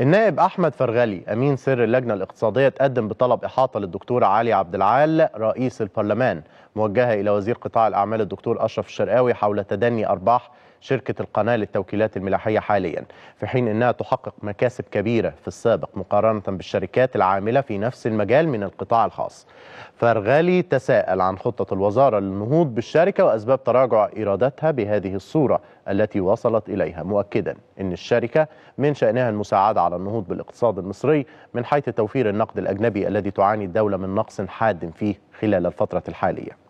النائب احمد فرغلي امين سر اللجنه الاقتصاديه تقدم بطلب احاطه للدكتور علي عبد العال رئيس البرلمان موجهه الى وزير قطاع الاعمال الدكتور اشرف الشرقاوي حول تدني ارباح شركة القناة للتوكيلات الملاحية حاليا في حين أنها تحقق مكاسب كبيرة في السابق مقارنة بالشركات العاملة في نفس المجال من القطاع الخاص فارغالي تساءل عن خطة الوزارة للنهوض بالشركة وأسباب تراجع إيراداتها بهذه الصورة التي وصلت إليها مؤكدا أن الشركة من شأنها المساعدة على النهوض بالاقتصاد المصري من حيث توفير النقد الأجنبي الذي تعاني الدولة من نقص حاد فيه خلال الفترة الحالية